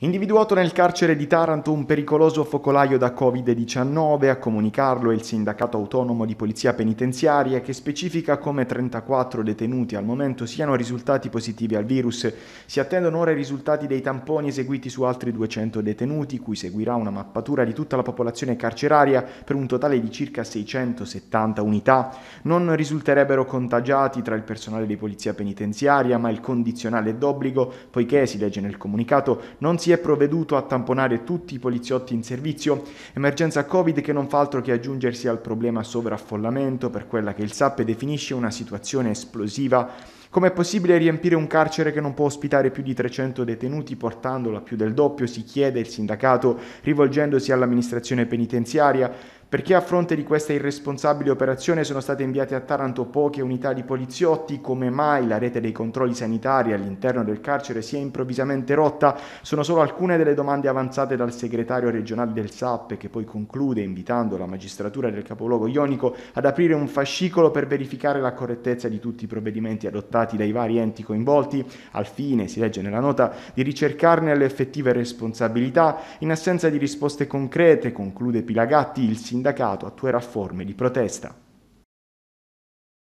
Individuato nel carcere di Taranto un pericoloso focolaio da Covid-19, a comunicarlo è il sindacato autonomo di polizia penitenziaria che specifica come 34 detenuti al momento siano risultati positivi al virus. Si attendono ora i risultati dei tamponi eseguiti su altri 200 detenuti, cui seguirà una mappatura di tutta la popolazione carceraria per un totale di circa 670 unità. Non risulterebbero contagiati tra il personale di polizia penitenziaria, ma il condizionale d'obbligo, poiché, si legge nel comunicato, non si si è provveduto a tamponare tutti i poliziotti in servizio, emergenza Covid che non fa altro che aggiungersi al problema sovraffollamento per quella che il SAP definisce una situazione esplosiva. Com'è possibile riempire un carcere che non può ospitare più di 300 detenuti portandolo a più del doppio, si chiede il sindacato rivolgendosi all'amministrazione penitenziaria. Perché a fronte di questa irresponsabile operazione sono state inviate a Taranto poche unità di poliziotti? Come mai la rete dei controlli sanitari all'interno del carcere si è improvvisamente rotta? Sono solo alcune delle domande avanzate dal segretario regionale del SAP che poi conclude invitando la magistratura del capoluogo ionico ad aprire un fascicolo per verificare la correttezza di tutti i provvedimenti adottati dai vari enti coinvolti al fine, si legge nella nota, di ricercarne le effettive responsabilità. In assenza di risposte concrete, conclude Pilagatti, il sindaco sindacato attuerà forme di protesta